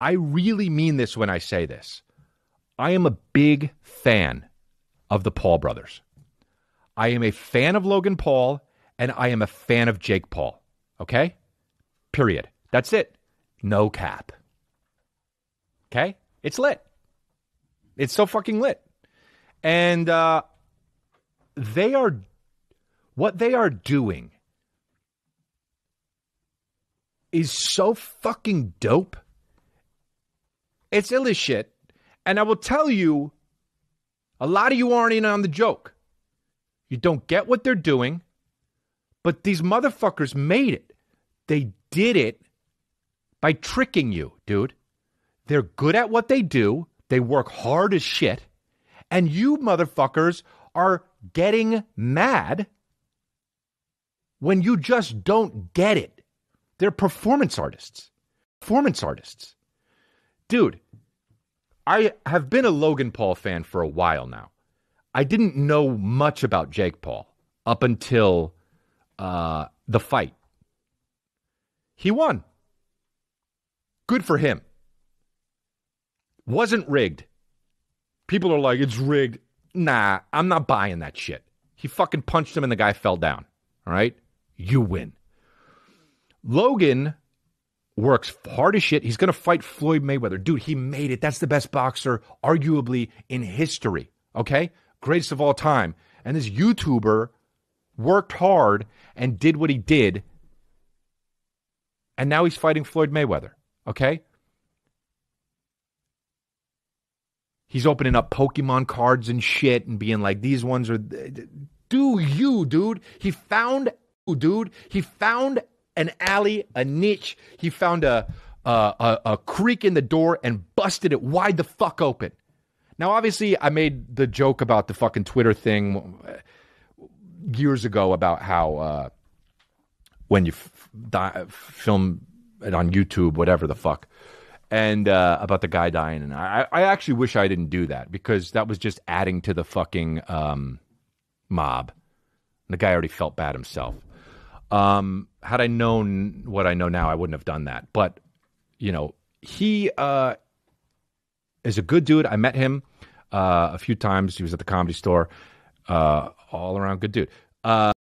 I really mean this when I say this. I am a big fan of the Paul brothers. I am a fan of Logan Paul and I am a fan of Jake Paul. Okay? Period. That's it. No cap. Okay? It's lit. It's so fucking lit. And uh, they are, what they are doing is so fucking dope it's ill as shit. And I will tell you, a lot of you aren't in on the joke. You don't get what they're doing, but these motherfuckers made it. They did it by tricking you, dude. They're good at what they do, they work hard as shit, and you motherfuckers are getting mad when you just don't get it. They're performance artists. Performance artists dude, I have been a Logan Paul fan for a while now. I didn't know much about Jake Paul up until uh, the fight. He won. Good for him. Wasn't rigged. People are like, it's rigged. Nah, I'm not buying that shit. He fucking punched him and the guy fell down. All right? You win. Logan works hard as shit. He's going to fight Floyd Mayweather. Dude, he made it. That's the best boxer, arguably, in history. Okay? Greatest of all time. And this YouTuber worked hard and did what he did. And now he's fighting Floyd Mayweather. Okay? He's opening up Pokemon cards and shit and being like, these ones are. Do you, dude? He found, dude. He found an alley, a niche. He found a, a, a creak in the door and busted it wide the fuck open. Now, obviously, I made the joke about the fucking Twitter thing uh, years ago about how uh, when you f- di- film it on YouTube, whatever the fuck, and uh, about the guy dying. And I, I actually wish I didn't do that because that was just adding to the fucking um, mob. The guy already felt bad himself. Um, had I known what I know now, I wouldn't have done that. But you know, he uh, is a good dude. I met him uh, a few times. He was at the comedy store. Uh, all around good dude. Uh,